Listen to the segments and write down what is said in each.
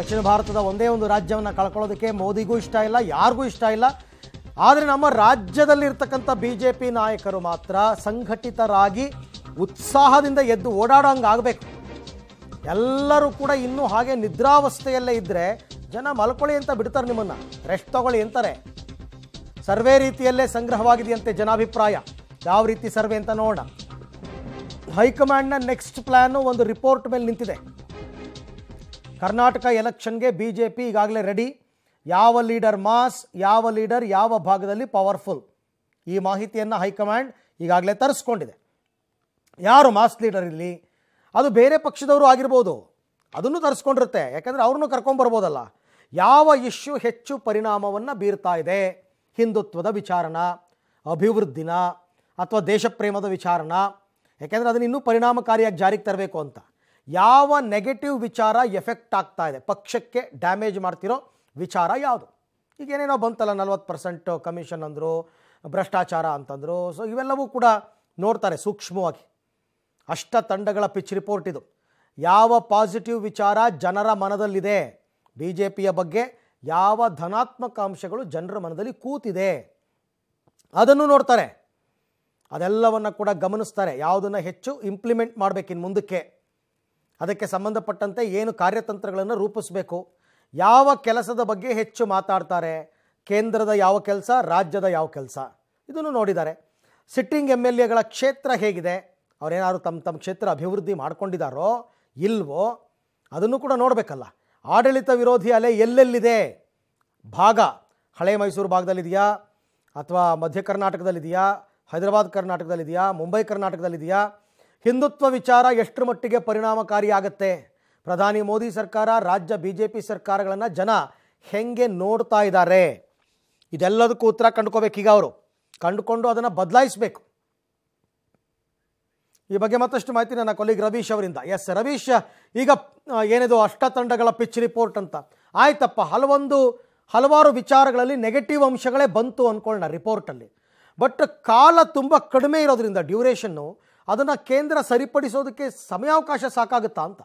ದಕ್ಷಿಣ ಭಾರತದ ಒಂದೇ ಒಂದು ರಾಜ್ಯವನ್ನು ಕಳ್ಕೊಳ್ಳೋದಕ್ಕೆ ಮೋದಿಗೂ ಇಷ್ಟ ಇಲ್ಲ ಯಾರಿಗೂ ಇಷ್ಟ ಇಲ್ಲ ಆದರೆ ನಮ್ಮ ರಾಜ್ಯದಲ್ಲಿರ್ತಕ್ಕಂಥ ಬಿ ಜೆ ಪಿ ನಾಯಕರು ಮಾತ್ರ ಸಂಘಟಿತರಾಗಿ ಉತ್ಸಾಹದಿಂದ ಎದ್ದು ಓಡಾಡೋಂಗಾಗಬೇಕು ಆಗಬೇಕು ಎಲ್ಲರೂ ಕೂಡ ಇನ್ನೂ ಹಾಗೆ ನಿದ್ರಾವಸ್ಥೆಯಲ್ಲೇ ಇದ್ದರೆ ಜನ ಮಲ್ಕೊಳ್ಳಿ ಅಂತ ಬಿಡ್ತಾರೆ ನಿಮ್ಮನ್ನು ರೆಸ್ಟ್ ತಗೊಳ್ಳಿ ಅಂತಾರೆ ಸರ್ವೆ ರೀತಿಯಲ್ಲೇ ಸಂಗ್ರಹವಾಗಿದೆಯಂತೆ ಜನಾಭಿಪ್ರಾಯ ಯಾವ ರೀತಿ ಸರ್ವೆ ಅಂತ ನೋಡೋಣ ಹೈಕಮಾಂಡ್ನ ನೆಕ್ಸ್ಟ್ ಪ್ಲ್ಯಾನು ಒಂದು ರಿಪೋರ್ಟ್ ಮೇಲೆ ನಿಂತಿದೆ ಕರ್ನಾಟಕ ಎಲೆಕ್ಷನ್ಗೆ ಬಿ ಜೆ ಪಿ ಈಗಾಗಲೇ ರೆಡಿ ಯಾವ ಲೀಡರ್ ಮಾಸ್ ಯಾವ ಲೀಡರ್ ಯಾವ ಭಾಗದಲ್ಲಿ ಪವರ್ಫುಲ್ ಈ ಮಾಹಿತಿಯನ್ನು ಹೈಕಮಾಂಡ್ ಈಗಾಗಲೇ ತರಿಸ್ಕೊಂಡಿದೆ ಯಾರು ಮಾಸ್ ಲೀಡರ್ ಇಲ್ಲಿ ಅದು ಬೇರೆ ಪಕ್ಷದವರು ಆಗಿರ್ಬೋದು ಅದನ್ನು ತರಿಸ್ಕೊಂಡಿರುತ್ತೆ ಯಾಕಂದರೆ ಅವ್ರನ್ನೂ ಕರ್ಕೊಂಬರ್ಬೋದಲ್ಲ ಯಾವ ಇಶ್ಯೂ ಹೆಚ್ಚು ಪರಿಣಾಮವನ್ನು ಬೀರ್ತಾ ಇದೆ ಹಿಂದುತ್ವದ ವಿಚಾರಣ ಅಭಿವೃದ್ಧಿನ ಅಥವಾ ದೇಶಪ್ರೇಮದ ವಿಚಾರಣ ಯಾಕೆಂದರೆ ಅದನ್ನು ಇನ್ನೂ ಪರಿಣಾಮಕಾರಿಯಾಗಿ ಜಾರಿಗೆ ತರಬೇಕು ಅಂತ ಯಾವ ನೆಗೆಟಿವ್ ವಿಚಾರ ಎಫೆಕ್ಟ್ ಆಗ್ತಾ ಇದೆ ಪಕ್ಷಕ್ಕೆ ಡ್ಯಾಮೇಜ್ ಮಾಡ್ತಿರೋ ವಿಚಾರ ಯಾವುದು ಈಗ ಏನೇನೋ ಬಂತಲ್ಲ ನಲ್ವತ್ತು ಪರ್ಸೆಂಟ್ ಕಮಿಷನ್ ಅಂದರು ಭ್ರಷ್ಟಾಚಾರ ಅಂತಂದರು ಸೊ ಇವೆಲ್ಲವೂ ಕೂಡ ನೋಡ್ತಾರೆ ಸೂಕ್ಷ್ಮವಾಗಿ ಅಷ್ಟ ತಂಡಗಳ ಪಿಚ್ ರಿಪೋರ್ಟ್ ಇದು ಯಾವ ಪಾಸಿಟಿವ್ ವಿಚಾರ ಜನರ ಮನದಲ್ಲಿದೆ ಬಿ ಜೆ ಪಿಯ ಬಗ್ಗೆ ಯಾವ ಧನಾತ್ಮಕ ಅಂಶಗಳು ಜನರ ಮನದಲ್ಲಿ ಕೂತಿದೆ ಅದನ್ನು ನೋಡ್ತಾರೆ ಅದೆಲ್ಲವನ್ನು ಕೂಡ ಗಮನಿಸ್ತಾರೆ ಯಾವುದನ್ನು ಹೆಚ್ಚು ಇಂಪ್ಲಿಮೆಂಟ್ ಮಾಡಬೇಕಿನ್ನು ಮುಂದಕ್ಕೆ ಅದಕ್ಕೆ ಸಂಬಂಧಪಟ್ಟಂತೆ ಏನು ಕಾರ್ಯತಂತ್ರಗಳನ್ನು ರೂಪಿಸಬೇಕು ಯಾವ ಕೆಲಸದ ಬಗ್ಗೆ ಹೆಚ್ಚು ಮಾತಾಡ್ತಾರೆ ಕೇಂದ್ರದ ಯಾವ ಕೆಲಸ ರಾಜ್ಯದ ಯಾವ ಕೆಲಸ ಇದನ್ನು ನೋಡಿದ್ದಾರೆ ಸಿಟ್ಟಿಂಗ್ ಎಮ್ ಎಲ್ ಎಗಳ ಕ್ಷೇತ್ರ ಹೇಗಿದೆ ಅವರೇನಾದ್ರು ತಮ್ಮ ತಮ್ಮ ಕ್ಷೇತ್ರ ಅಭಿವೃದ್ಧಿ ಮಾಡ್ಕೊಂಡಿದ್ದಾರೋ ಇಲ್ವೋ ಅದನ್ನು ಕೂಡ ನೋಡಬೇಕಲ್ಲ ಆಡಳಿತ ವಿರೋಧಿ ಅಲೆ ಎಲ್ಲೆಲ್ಲಿದೆ ಭಾಗ ಹಳೆ ಮೈಸೂರು ಭಾಗದಲ್ಲಿದೆಯಾ ಅಥವಾ ಮಧ್ಯ ಕರ್ನಾಟಕದಲ್ಲಿದೆಯಾ ಹೈದರಾಬಾದ್ ಕರ್ನಾಟಕದಲ್ಲಿದೆಯಾ ಮುಂಬೈ ಕರ್ನಾಟಕದಲ್ಲಿದೆಯಾ ಹಿಂದುತ್ವ ವಿಚಾರ ಎಷ್ಟರ ಮಟ್ಟಿಗೆ ಪರಿಣಾಮಕಾರಿಯಾಗತ್ತೆ ಪ್ರಧಾನಿ ಮೋದಿ ಸರ್ಕಾರ ರಾಜ್ಯ ಬಿ ಜೆ ಪಿ ಸರ್ಕಾರಗಳನ್ನು ಜನ ಹೆಂಗೆ ನೋಡ್ತಾ ಇದ್ದಾರೆ ಇದೆಲ್ಲದಕ್ಕೂ ಉತ್ತರ ಈಗ ಅವರು ಕಂಡುಕೊಂಡು ಅದನ್ನು ಬದಲಾಯಿಸಬೇಕು ಈ ಬಗ್ಗೆ ಮತ್ತಷ್ಟು ಮಾಹಿತಿ ನನ್ನ ಕೊಲ್ಲಿಗ್ ರವೀಶ್ ಅವರಿಂದ ಎಸ್ ರವೀಶ್ ಈಗ ಏನಿದು ಅಷ್ಟ ಪಿಚ್ ರಿಪೋರ್ಟ್ ಅಂತ ಆಯ್ತಪ್ಪ ಹಲವೊಂದು ಹಲವಾರು ವಿಚಾರಗಳಲ್ಲಿ ನೆಗೆಟಿವ್ ಅಂಶಗಳೇ ಬಂತು ಅಂದ್ಕೊಳ್ಳೋಣ ರಿಪೋರ್ಟಲ್ಲಿ ಬಟ್ ಕಾಲ ತುಂಬ ಕಡಿಮೆ ಇರೋದ್ರಿಂದ ಡ್ಯೂರೇಷನ್ನು ಅದನ್ನು ಕೇಂದ್ರ ಸರಿಪಡಿಸೋದಕ್ಕೆ ಸಮಯಾವಕಾಶ ಸಾಕಾಗುತ್ತಾ ಅಂತ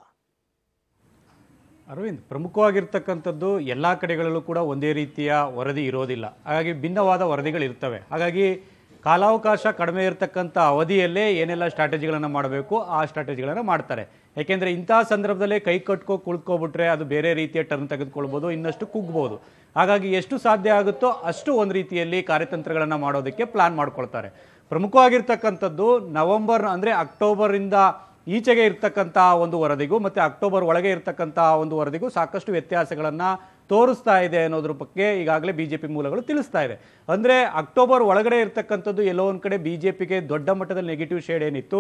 ಅರವಿಂದ್ ಪ್ರಮುಖವಾಗಿರ್ತಕ್ಕಂಥದ್ದು ಎಲ್ಲ ಕಡೆಗಳಲ್ಲೂ ಕೂಡ ಒಂದೇ ರೀತಿಯ ವರದಿ ಇರೋದಿಲ್ಲ ಹಾಗಾಗಿ ಭಿನ್ನವಾದ ವರದಿಗಳಿರ್ತವೆ ಹಾಗಾಗಿ ಕಾಲಾವಕಾಶ ಕಡಿಮೆ ಇರತಕ್ಕಂಥ ಅವಧಿಯಲ್ಲೇ ಏನೆಲ್ಲ ಸ್ಟ್ರಾಟಜಿಗಳನ್ನು ಮಾಡಬೇಕು ಆ ಸ್ಟ್ರಾಟಜಿಗಳನ್ನು ಮಾಡ್ತಾರೆ ಏಕೆಂದರೆ ಇಂಥ ಸಂದರ್ಭದಲ್ಲೇ ಕೈ ಕಟ್ಕೋ ಕುಳ್ಕೋಬಿಟ್ರೆ ಅದು ಬೇರೆ ರೀತಿಯ ಟರ್ನ್ ತೆಗೆದುಕೊಳ್ಬೋದು ಇನ್ನಷ್ಟು ಕುಗ್ಬೋದು ಹಾಗಾಗಿ ಎಷ್ಟು ಸಾಧ್ಯ ಆಗುತ್ತೋ ಅಷ್ಟು ಒಂದು ರೀತಿಯಲ್ಲಿ ಕಾರ್ಯತಂತ್ರಗಳನ್ನು ಮಾಡೋದಕ್ಕೆ ಪ್ಲಾನ್ ಮಾಡ್ಕೊಳ್ತಾರೆ ಪ್ರಮುಖವಾಗಿರ್ತಕ್ಕಂಥದ್ದು ನವೆಂಬರ್ ಅಂದರೆ ಅಕ್ಟೋಬರಿಂದ ಈಚೆಗೆ ಇರ್ತಕ್ಕಂಥ ಒಂದು ವರದಿಗೂ ಮತ್ತು ಅಕ್ಟೋಬರ್ ಒಳಗೆ ಇರ್ತಕ್ಕಂಥ ಒಂದು ವರದಿಗೂ ಸಾಕಷ್ಟು ವ್ಯತ್ಯಾಸಗಳನ್ನು ತೋರಿಸ್ತಾ ಇದೆ ಅನ್ನೋದ್ರ ಬಗ್ಗೆ ಈಗಾಗಲೇ ಬಿ ಜೆ ಪಿ ಮೂಲಗಳು ತಿಳಿಸ್ತಾ ಇದೆ ಅಂದರೆ ಅಕ್ಟೋಬರ್ ಒಳಗಡೆ ಇರ್ತಕ್ಕಂಥದ್ದು ಎಲ್ಲೋ ಒಂದು ಕಡೆ ಬಿ ಜೆ ಪಿಗೆ ದೊಡ್ಡ ಮಟ್ಟದಲ್ಲಿ ನೆಗೆಟಿವ್ ಶೇಡ್ ಏನಿತ್ತು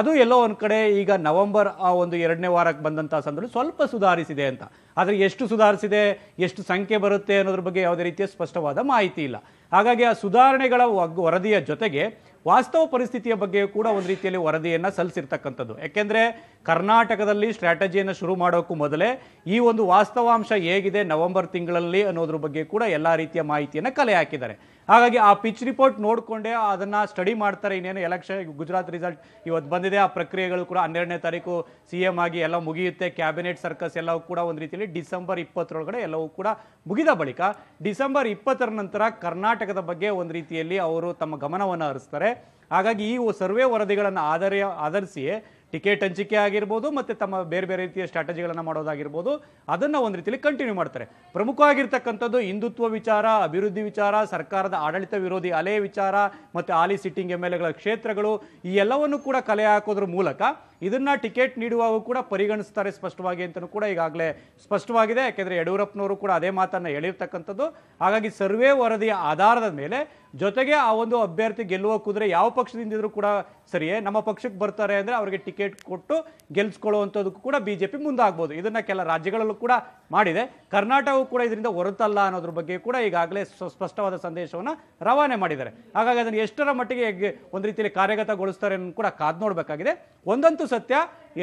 ಅದು ಎಲ್ಲೋ ಒಂದು ಕಡೆ ಈಗ ನವೆಂಬರ್ ಆ ಒಂದು ಎರಡನೇ ವಾರಕ್ಕೆ ಬಂದಂಥ ಸಂದರ್ಭ ಸ್ವಲ್ಪ ಸುಧಾರಿಸಿದೆ ಅಂತ ಆದರೆ ಎಷ್ಟು ಸುಧಾರಿಸಿದೆ ಎಷ್ಟು ಸಂಖ್ಯೆ ಬರುತ್ತೆ ಅನ್ನೋದ್ರ ಬಗ್ಗೆ ಯಾವುದೇ ರೀತಿಯ ಸ್ಪಷ್ಟವಾದ ಮಾಹಿತಿ ಇಲ್ಲ ಹಾಗಾಗಿ ಆ ಸುಧಾರಣೆಗಳ ವರದಿಯ ಜೊತೆಗೆ ವಾಸ್ತವ ಪರಿಸ್ಥಿತಿಯ ಬಗ್ಗೆಯೂ ಕೂಡ ಒಂದು ರೀತಿಯಲ್ಲಿ ವರದಿಯನ್ನು ಸಲ್ಲಿಸಿರ್ತಕ್ಕಂಥದ್ದು ಯಾಕೆಂದರೆ ಕರ್ನಾಟಕದಲ್ಲಿ ಸ್ಟ್ರಾಟಜಿಯನ್ನು ಶುರು ಮಾಡೋಕ್ಕೂ ಮೊದಲೇ ಈ ಒಂದು ವಾಸ್ತವಾಂಶ ಹೇಗಿದೆ ನವೆಂಬರ್ ತಿಂಗಳಲ್ಲಿ ಅನ್ನೋದ್ರ ಬಗ್ಗೆ ಕೂಡ ಎಲ್ಲ ರೀತಿಯ ಮಾಹಿತಿಯನ್ನು ಕಲೆ ಹಾಕಿದ್ದಾರೆ ಹಾಗಾಗಿ ಆ ಪಿಚ್ ರಿಪೋರ್ಟ್ ನೋಡಿಕೊಂಡೇ ಅದನ್ನು ಸ್ಟಡಿ ಮಾಡ್ತಾರೆ ಇನ್ನೇನು ಎಲೆಕ್ಷನ್ ಗುಜರಾತ್ ರಿಸಲ್ಟ್ ಇವತ್ತು ಬಂದಿದೆ ಆ ಪ್ರಕ್ರಿಯೆಗಳು ಕೂಡ ಹನ್ನೆರಡನೇ ತಾರೀಕು ಸಿ ಎಂ ಆಗಿ ಎಲ್ಲ ಮುಗಿಯುತ್ತೆ ಕ್ಯಾಬಿನೆಟ್ ಸರ್ಕಸ್ ಎಲ್ಲವೂ ಕೂಡ ಒಂದು ರೀತಿಯಲ್ಲಿ ಡಿಸೆಂಬರ್ ಇಪ್ಪತ್ತರೊಳಗಡೆ ಎಲ್ಲವೂ ಕೂಡ ಮುಗಿದ ಬಳಿಕ ಡಿಸೆಂಬರ್ ಇಪ್ಪತ್ತರ ನಂತರ ಕರ್ನಾಟಕದ ಬಗ್ಗೆ ಒಂದು ರೀತಿಯಲ್ಲಿ ಅವರು ತಮ್ಮ ಗಮನವನ್ನು ಹರಿಸ್ತಾರೆ ಹಾಗಾಗಿ ಈ ಸರ್ವೆ ವರದಿಗಳನ್ನು ಆಧಾರ ಆಧರಿಸಿಯೇ ಟಿಕೆಟ್ ಹಂಚಿಕೆ ಆಗಿರ್ಬೋದು ಮತ್ತು ತಮ್ಮ ಬೇರೆ ಬೇರೆ ರೀತಿಯ ಸ್ಟ್ರಾಟಜಿಗಳನ್ನು ಮಾಡೋದಾಗಿರ್ಬೋದು ಅದನ್ನು ಒಂದು ರೀತಿಯಲ್ಲಿ ಕಂಟಿನ್ಯೂ ಮಾಡ್ತಾರೆ ಪ್ರಮುಖವಾಗಿರ್ತಕ್ಕಂಥದ್ದು ಹಿಂದುತ್ವ ವಿಚಾರ ಅಭಿವೃದ್ಧಿ ವಿಚಾರ ಸರ್ಕಾರದ ಆಡಳಿತ ವಿರೋಧಿ ಅಲೆ ವಿಚಾರ ಮತ್ತು ಆಲಿ ಸಿಟ್ಟಿಂಗ್ ಎಮ್ ಎಲ್ ಎಗಳ ಕ್ಷೇತ್ರಗಳು ಈ ಎಲ್ಲವನ್ನು ಕೂಡ ಕಲೆ ಹಾಕೋದ್ರ ಮೂಲಕ ಇದನ್ನು ಟಿಕೆಟ್ ನೀಡುವಾಗ ಕೂಡ ಪರಿಗಣಿಸ್ತಾರೆ ಸ್ಪಷ್ಟವಾಗಿ ಅಂತಲೂ ಕೂಡ ಈಗಾಗಲೇ ಸ್ಪಷ್ಟವಾಗಿದೆ ಯಾಕೆಂದರೆ ಯಡಿಯೂರಪ್ಪನವರು ಕೂಡ ಅದೇ ಮಾತನ್ನು ಹೇಳಿರ್ತಕ್ಕಂಥದ್ದು ಹಾಗಾಗಿ ಸರ್ವೇ ವರದಿಯ ಆಧಾರದ ಮೇಲೆ ಜೊತೆಗೆ ಆ ಒಂದು ಅಭ್ಯರ್ಥಿ ಗೆಲ್ಲುವ ಕುದುರೆ ಯಾವ ಪಕ್ಷದಿಂದ ಇದ್ರೂ ಕೂಡ ಸರಿಯೇ ನಮ್ಮ ಪಕ್ಷಕ್ಕೆ ಬರ್ತಾರೆ ಅಂದರೆ ಅವರಿಗೆ ಟಿಕೆಟ್ ಕೊಟ್ಟು ಗೆಲ್ಸ್ಕೊಳ್ಳುವಂಥದ್ದಕ್ಕೂ ಕೂಡ ಬಿ ಜೆ ಪಿ ಮುಂದಾಗ್ಬೋದು ಇದನ್ನು ಕೆಲ ರಾಜ್ಯಗಳಲ್ಲೂ ಕೂಡ ಮಾಡಿದೆ ಕರ್ನಾಟಕವು ಕೂಡ ಇದರಿಂದ ಹೊರತಲ್ಲ ಅನ್ನೋದ್ರ ಬಗ್ಗೆ ಕೂಡ ಈಗಾಗಲೇ ಸ್ಪಷ್ಟವಾದ ಸಂದೇಶವನ್ನು ರವಾನೆ ಮಾಡಿದ್ದಾರೆ ಹಾಗಾಗಿ ಅದನ್ನು ಎಷ್ಟರ ಮಟ್ಟಿಗೆ ಒಂದು ರೀತಿಯಲ್ಲಿ ಕಾರ್ಯಗತಗೊಳಿಸ್ತಾರೆ ಅನ್ನೋ ಕೂಡ ಕಾದ್ ನೋಡಬೇಕಾಗಿದೆ ಒಂದಂತೂ ಸತ್ಯ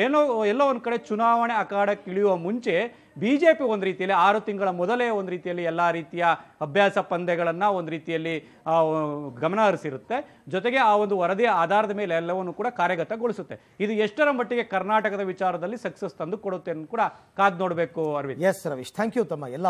ಏನೋ ಎಲ್ಲೋ ಒಂದು ಕಡೆ ಚುನಾವಣೆ ಅಖಾಡಕ್ಕೆ ಇಳಿಯುವ ಮುಂಚೆ ಬಿ ಜೆ ಪಿ ಒಂದು ರೀತಿಯಲ್ಲಿ ಆರು ತಿಂಗಳ ಮೊದಲೇ ಒಂದು ರೀತಿಯಲ್ಲಿ ಎಲ್ಲ ರೀತಿಯ ಅಭ್ಯಾಸ ಪಂದ್ಯಗಳನ್ನು ಒಂದು ರೀತಿಯಲ್ಲಿ ಗಮನ ಹರಿಸಿರುತ್ತೆ ಜೊತೆಗೆ ಆ ಒಂದು ವರದಿಯ ಆಧಾರದ ಮೇಲೆ ಎಲ್ಲವನ್ನು ಕೂಡ ಕಾರ್ಯಗತಗೊಳಿಸುತ್ತೆ ಇದು ಎಷ್ಟರ ಮಟ್ಟಿಗೆ ಕರ್ನಾಟಕದ ವಿಚಾರದಲ್ಲಿ ಸಕ್ಸಸ್ ತಂದು ಕೊಡುತ್ತೆ ಅಂತ ಕೂಡ ಕಾದ್ ನೋಡಬೇಕು Arvind S Ravish thank you ತಮ್ಮ ಎಲ್ಲ